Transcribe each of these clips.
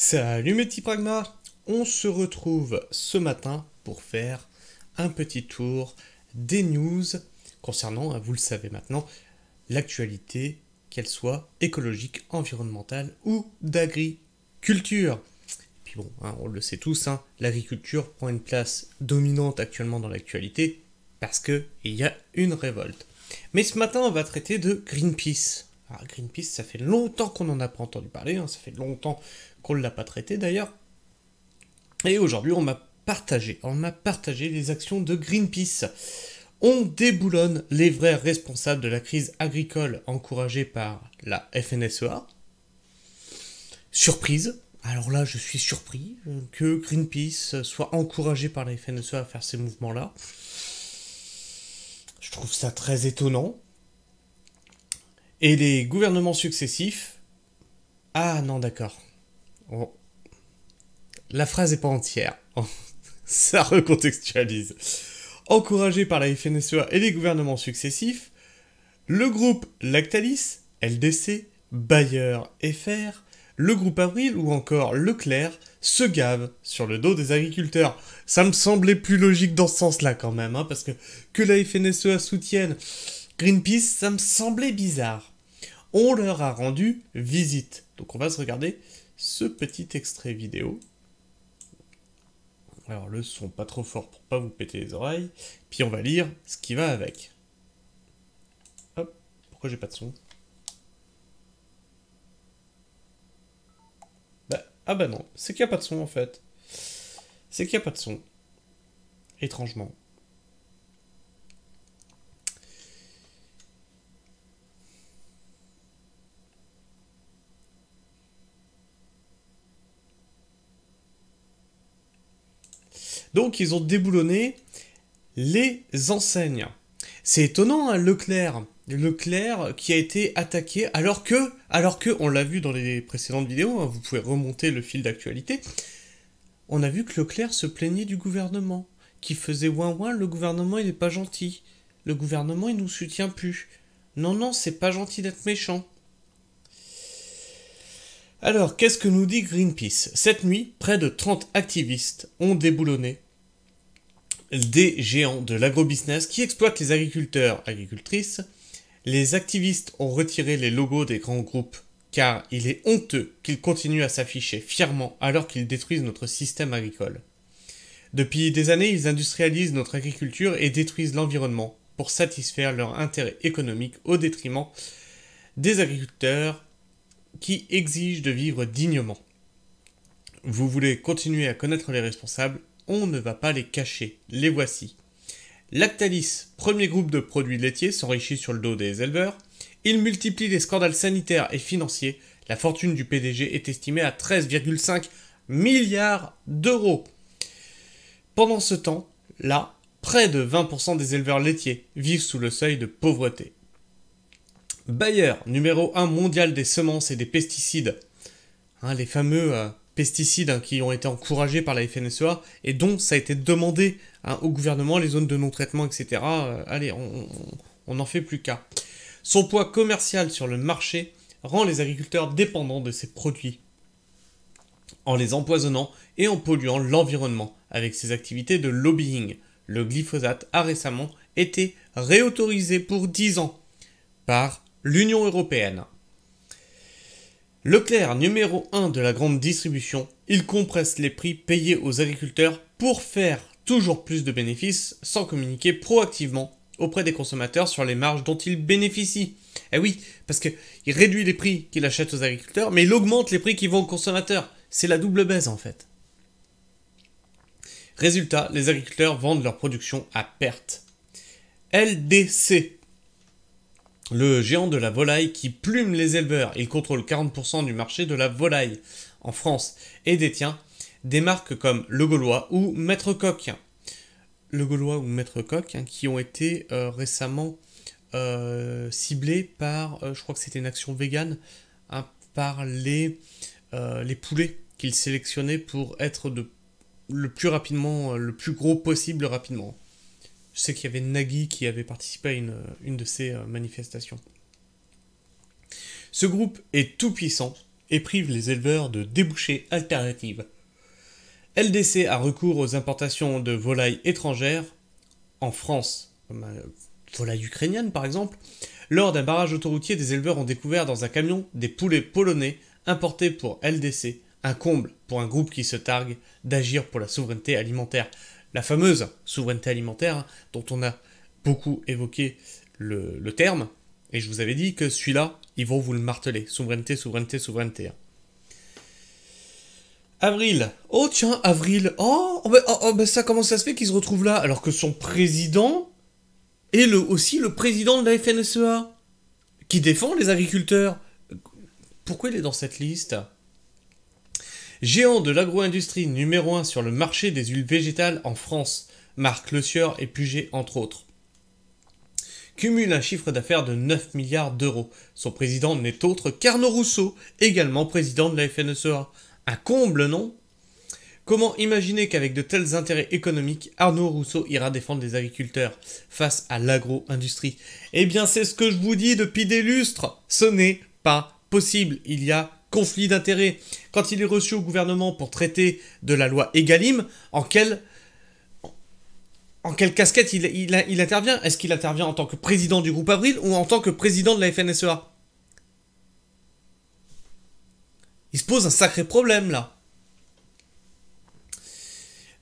Salut mes petits pragmas On se retrouve ce matin pour faire un petit tour des news concernant, hein, vous le savez maintenant, l'actualité, qu'elle soit écologique, environnementale ou d'agriculture. Puis bon, hein, on le sait tous, hein, l'agriculture prend une place dominante actuellement dans l'actualité parce qu'il y a une révolte. Mais ce matin, on va traiter de Greenpeace. Ah, Greenpeace, ça fait longtemps qu'on n'en a pas entendu parler, hein. ça fait longtemps qu'on ne l'a pas traité d'ailleurs. Et aujourd'hui, on m'a partagé, on m'a partagé les actions de Greenpeace. On déboulonne les vrais responsables de la crise agricole encouragée par la FNSEA. Surprise, alors là je suis surpris que Greenpeace soit encouragé par la FNSEA à faire ces mouvements-là. Je trouve ça très étonnant. Et les gouvernements successifs... Ah non, d'accord. Oh. La phrase n'est pas entière. Ça recontextualise. Encouragé par la FNSEA et les gouvernements successifs, le groupe Lactalis, LDC, Bayer FR, le groupe Avril ou encore Leclerc se gavent sur le dos des agriculteurs. Ça me semblait plus logique dans ce sens-là quand même, hein, parce que que la FNSEA soutienne Greenpeace, ça me semblait bizarre. On leur a rendu visite. Donc on va se regarder ce petit extrait vidéo. Alors le son pas trop fort pour pas vous péter les oreilles. Puis on va lire ce qui va avec. Hop, pourquoi j'ai pas de son bah, Ah bah non, c'est qu'il n'y a pas de son en fait. C'est qu'il n'y a pas de son. Étrangement. Donc ils ont déboulonné les enseignes. C'est étonnant, hein, Leclerc. Leclerc qui a été attaqué alors que, alors que, on l'a vu dans les précédentes vidéos, hein, vous pouvez remonter le fil d'actualité, on a vu que Leclerc se plaignait du gouvernement, qui faisait ouin ouin, le gouvernement il n'est pas gentil, le gouvernement il nous soutient plus. Non, non, c'est pas gentil d'être méchant. Alors, qu'est-ce que nous dit Greenpeace Cette nuit, près de 30 activistes ont déboulonné des géants de l'agrobusiness qui exploitent les agriculteurs, agricultrices. Les activistes ont retiré les logos des grands groupes car il est honteux qu'ils continuent à s'afficher fièrement alors qu'ils détruisent notre système agricole. Depuis des années, ils industrialisent notre agriculture et détruisent l'environnement pour satisfaire leur intérêt économique au détriment des agriculteurs qui exige de vivre dignement. Vous voulez continuer à connaître les responsables, on ne va pas les cacher, les voici. Lactalis, premier groupe de produits laitiers, s'enrichit sur le dos des éleveurs. Il multiplie les scandales sanitaires et financiers. La fortune du PDG est estimée à 13,5 milliards d'euros. Pendant ce temps, là, près de 20% des éleveurs laitiers vivent sous le seuil de pauvreté. Bayer, numéro 1 mondial des semences et des pesticides. Hein, les fameux euh, pesticides hein, qui ont été encouragés par la FNSEA et dont ça a été demandé hein, au gouvernement, les zones de non-traitement, etc. Euh, allez, on n'en fait plus qu'à. Son poids commercial sur le marché rend les agriculteurs dépendants de ces produits en les empoisonnant et en polluant l'environnement avec ses activités de lobbying. Le glyphosate a récemment été réautorisé pour 10 ans par l'Union européenne. Leclerc numéro 1 de la grande distribution, il compresse les prix payés aux agriculteurs pour faire toujours plus de bénéfices sans communiquer proactivement auprès des consommateurs sur les marges dont ils bénéficient. Eh oui, parce qu'il réduit les prix qu'il achète aux agriculteurs, mais il augmente les prix qui vont aux consommateurs. C'est la double baisse en fait. Résultat, les agriculteurs vendent leur production à perte. LDC, le géant de la volaille qui plume les éleveurs. Il contrôle 40% du marché de la volaille en France et détient des marques comme Le Gaulois ou Maître Coq. Le Gaulois ou Maître Coq hein, qui ont été euh, récemment euh, ciblés par, euh, je crois que c'était une action végane, hein, par les, poulets qu'ils sélectionnaient pour être le plus rapidement, le plus gros possible rapidement. Je sais qu'il y avait Nagui qui avait participé à une, de ces euh, manifestations. Ce groupe est tout puissant et prive les éleveurs de débouchés alternatives. LDC a recours aux importations de volailles étrangères en France, comme euh, volaille ukrainienne par exemple. Lors d'un barrage autoroutier, des éleveurs ont découvert dans un camion des poulets polonais importés pour LDC, un comble pour un groupe qui se targue d'agir pour la souveraineté alimentaire la fameuse souveraineté alimentaire dont on a beaucoup évoqué le, terme, et je vous avais dit que celui-là, ils vont vous le marteler. Souveraineté, souveraineté, souveraineté. Hein. Avril. Oh tiens, Avril. Oh, mais oh, ben, oh, oh, ben, ça, comment ça se fait qu'il se retrouve là alors que son président est le, aussi le président de la FNSEA qui défend les agriculteurs Pourquoi il est dans cette liste Géant de l'agro-industrie numéro 1 sur le marché des huiles végétales en France, Marc Le Sieur et Puget entre autres. Cumule un chiffre d'affaires de 9 milliards d'euros. Son président n'est autre qu'Arnaud Rousseau, également président de la FNSEA. Un comble, non Comment imaginer qu'avec de tels intérêts économiques, Arnaud Rousseau ira défendre les agriculteurs face à l'agro-industrie Eh bien, c'est ce que je vous dis depuis des lustres. Ce n'est pas possible. Il y a conflit d'intérêts quand il est reçu au gouvernement pour traiter de la loi Egalim, en quelle, en quelle casquette il, il, il intervient Est-ce qu'il intervient en tant que président du groupe Avril ou en tant que président de la FNSEA Il se pose un sacré problème là.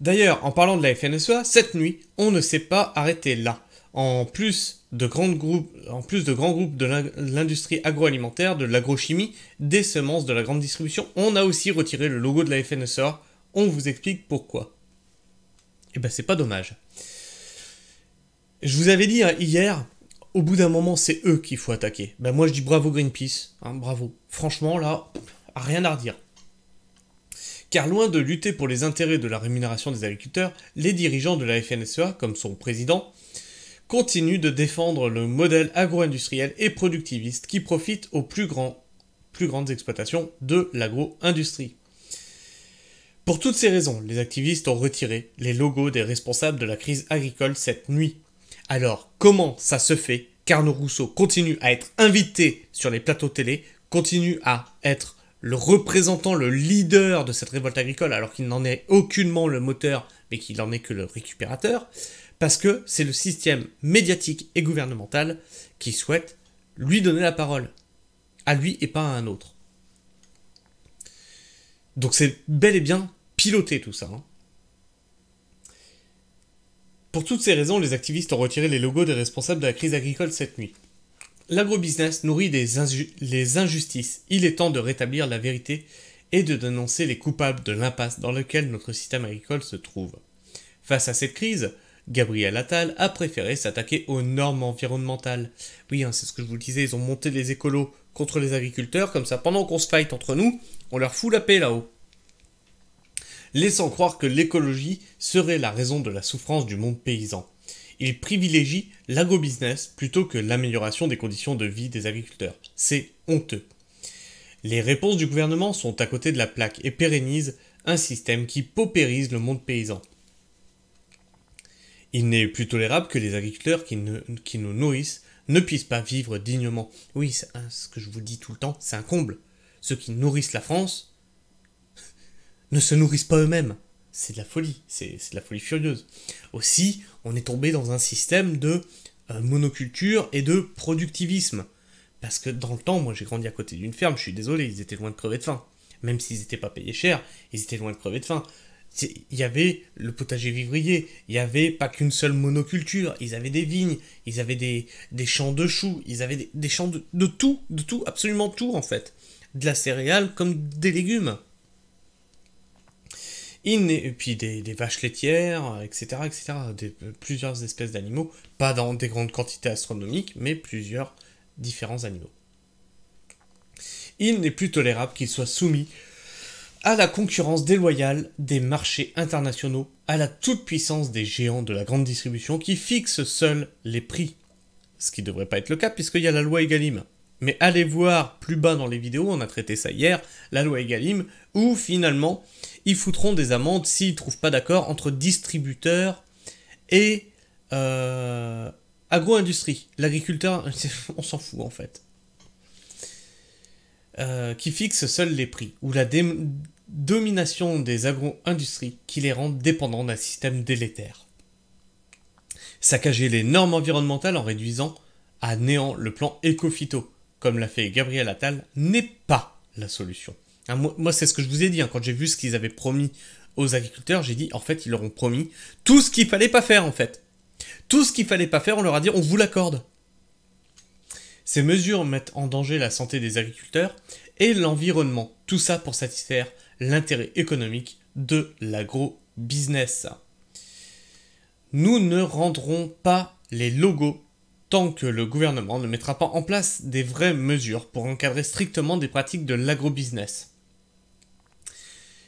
D'ailleurs, en parlant de la FNSEA, cette nuit, on ne s'est pas arrêté là en plus de, grands groupes de l'industrie agroalimentaire, de l'agrochimie, des semences, de la grande distribution, on a aussi retiré le logo de la FNSEA. On vous explique pourquoi. Et eh ben c'est pas dommage. Je vous avais dit hein, hier, au bout d'un moment, c'est eux qu'il faut attaquer. Ben moi je dis bravo Greenpeace, hein, bravo. Franchement là, rien à redire. Car loin de lutter pour les intérêts de la rémunération des agriculteurs, les dirigeants de la FNSEA, comme son président, continue de défendre le modèle agro-industriel et productiviste qui profite aux plus, plus grandes exploitations de l'agro-industrie. Pour toutes ces raisons, les activistes ont retiré les logos des responsables de la crise agricole cette nuit. Alors, comment ça se fait qu'Arnaud Rousseau continue à être invité sur les plateaux télé, continue à être le représentant, le leader de cette révolte agricole, alors qu'il n'en est aucunement le moteur, mais qu'il n'en est que le récupérateur parce que c'est le système médiatique et gouvernemental qui souhaite lui donner la parole, à lui et pas à un autre. Donc c'est bel et bien piloté tout ça. Hein. Pour toutes ces raisons, les activistes ont retiré les logos des responsables de la crise agricole cette nuit. L'agrobusiness nourrit des les injustices. Il est temps de rétablir la vérité et de dénoncer les coupables de l'impasse dans laquelle notre système agricole se trouve. Face à cette crise, Gabriel Attal a préféré s'attaquer aux normes environnementales. Oui, hein, c'est ce que je vous disais, ils ont monté les écolos contre les agriculteurs, comme ça, pendant qu'on se fight entre nous, on leur fout la paix là-haut. Laissant croire que l'écologie serait la raison de la souffrance du monde paysan. Ils privilégient l'agobusiness plutôt que l'amélioration des conditions de vie des agriculteurs. C'est honteux. Les réponses du gouvernement sont à côté de la plaque et pérennisent un système qui paupérise le monde paysan. Il n'est plus tolérable que les agriculteurs qui, nous nourrissent ne puissent pas vivre dignement. Oui, ce que je vous dis tout le temps, c'est un comble. Ceux qui nourrissent la France ne se nourrissent pas eux-mêmes. C'est de la folie, c'est de la folie furieuse. Aussi, on est tombé dans un système de euh, monoculture et de productivisme. Parce que dans le temps, moi j'ai grandi à côté d'une ferme, je suis désolé, ils étaient loin de crever de faim. Même s'ils n'étaient pas payés cher, ils étaient loin de crever de faim il y avait le potager vivrier, il n'y avait pas qu'une seule monoculture, ils avaient des vignes, ils avaient des, champs de choux, ils avaient des, champs de, de, tout, de tout, absolument tout en fait. De la céréale comme des légumes. et puis des, vaches laitières, etc. etc. plusieurs espèces d'animaux, pas dans des grandes quantités astronomiques, mais plusieurs différents animaux. Il n'est plus tolérable qu'ils soient soumis à la concurrence déloyale des marchés internationaux, à la toute-puissance des géants de la grande distribution qui fixent seuls les prix. Ce qui ne devrait pas être le cas puisqu'il y a la loi Egalim. Mais allez voir plus bas dans les vidéos, on a traité ça hier, la loi Egalim, où finalement ils foutront des amendes s'ils ne trouvent pas d'accord entre distributeurs et euh, agro-industrie. L'agriculteur, on s'en fout en fait. Euh, qui fixe seuls les prix, ou la domination des agro-industries qui les rendent dépendants d'un système délétère. Saccager les normes environnementales en réduisant à néant le plan éco-phyto, comme l'a fait Gabriel Attal, n'est pas la solution. Hein, moi, c'est ce que je vous ai dit hein. quand j'ai vu ce qu'ils avaient promis aux agriculteurs, j'ai dit en fait, ils leur ont promis tout ce qu'il fallait pas faire en fait. Tout ce qu'il fallait pas faire, on leur a dit on vous l'accorde. Ces mesures mettent en danger la santé des agriculteurs et l'environnement, tout ça pour satisfaire l'intérêt économique de l'agro-business. Nous ne rendrons pas les logos tant que le gouvernement ne mettra pas en place des vraies mesures pour encadrer strictement des pratiques de l'agrobusiness.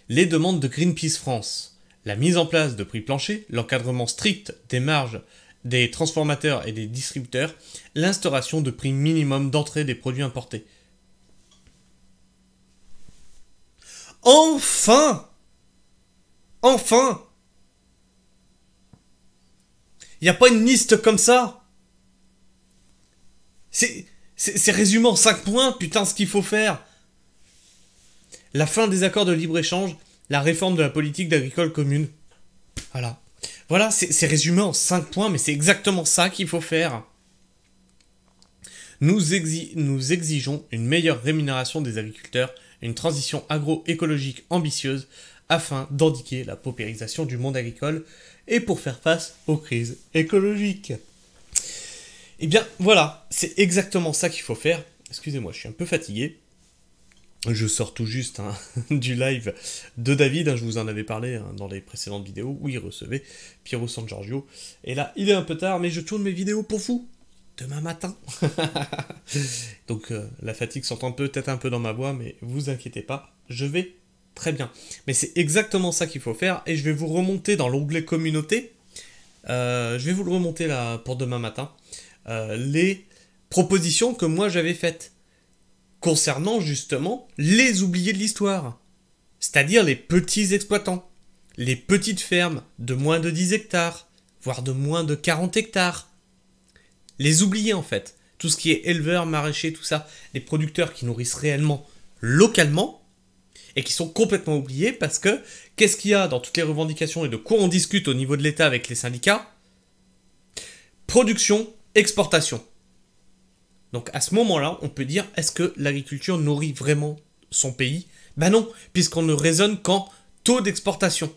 Les demandes de Greenpeace France, la mise en place de prix planchers, l'encadrement strict des marges des transformateurs et des distributeurs, l'instauration de prix minimum d'entrée des produits importés, Enfin Enfin Il n'y a pas une liste comme ça C'est résumé en 5 points, putain, ce qu'il faut faire La fin des accords de libre-échange, la réforme de la politique d'agricole commune. Voilà. Voilà, c'est résumé en 5 points, mais c'est exactement ça qu'il faut faire. Nous, nous exigeons une meilleure rémunération des agriculteurs une transition agroécologique ambitieuse afin d'indiquer la paupérisation du monde agricole et pour faire face aux crises écologiques. Eh bien voilà, c'est exactement ça qu'il faut faire. Excusez-moi, je suis un peu fatigué. Je sors tout juste hein, du live de David, hein. je vous en avais parlé hein, dans les précédentes vidéos où il recevait Piero San Giorgio. Et là, il est un peu tard, mais je tourne mes vidéos pour vous demain matin. Donc euh, la fatigue s'entend peut-être un peu dans ma voix, mais vous inquiétez pas, je vais très bien. Mais c'est exactement ça qu'il faut faire, et je vais vous remonter dans l'onglet communauté. Euh, je vais vous le remonter là pour demain matin. Euh, les propositions que moi j'avais faites concernant justement les oubliés de l'histoire, c'est-à-dire les petits exploitants, les petites fermes de moins de 10 hectares, voire de moins de 40 hectares, les oublier en fait. Tout ce qui est éleveurs, maraîchers, tout ça, les producteurs qui nourrissent réellement localement et qui sont complètement oubliés parce que qu'est-ce qu'il y a dans toutes les revendications et de quoi on discute au niveau de l'État avec les syndicats Production, exportation. Donc à ce moment-là, on peut dire est-ce que l'agriculture nourrit vraiment son pays Ben non, puisqu'on ne raisonne qu'en taux d'exportation.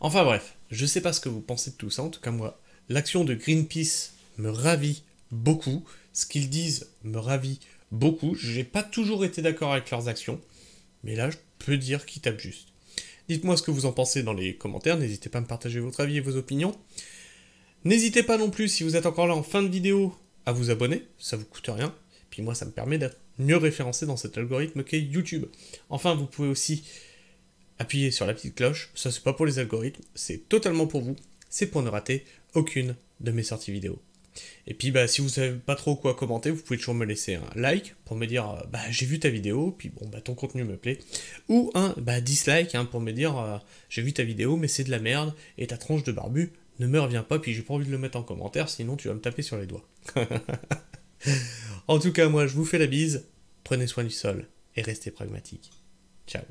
Enfin bref, je ne sais pas ce que vous pensez de tout ça, en tout cas moi, L'action de Greenpeace me ravit beaucoup. Ce qu'ils disent me ravit beaucoup. Je n'ai pas toujours été d'accord avec leurs actions, mais là, je peux dire qu'ils tapent juste. Dites-moi ce que vous en pensez dans les commentaires. N'hésitez pas à me partager votre avis et vos opinions. N'hésitez pas non plus, si vous êtes encore là en fin de vidéo, à vous abonner. Ça vous coûte rien. Puis moi, ça me permet d'être mieux référencé dans cet algorithme qu'est YouTube. Enfin, vous pouvez aussi appuyer sur la petite cloche. Ça, c'est pas pour les algorithmes. C'est totalement pour vous. C'est pour ne rater aucune de mes sorties vidéo. Et puis bah si vous savez pas trop quoi commenter, vous pouvez toujours me laisser un like pour me dire euh, bah j'ai vu ta vidéo, puis bon bah ton contenu me plaît, ou un bah dislike hein, pour me dire euh, j'ai vu ta vidéo mais c'est de la merde et ta tronche de barbu ne me revient pas puis j'ai pas envie de le mettre en commentaire sinon tu vas me taper sur les doigts. en tout cas moi je vous fais la bise, prenez soin du sol et restez pragmatique. Ciao.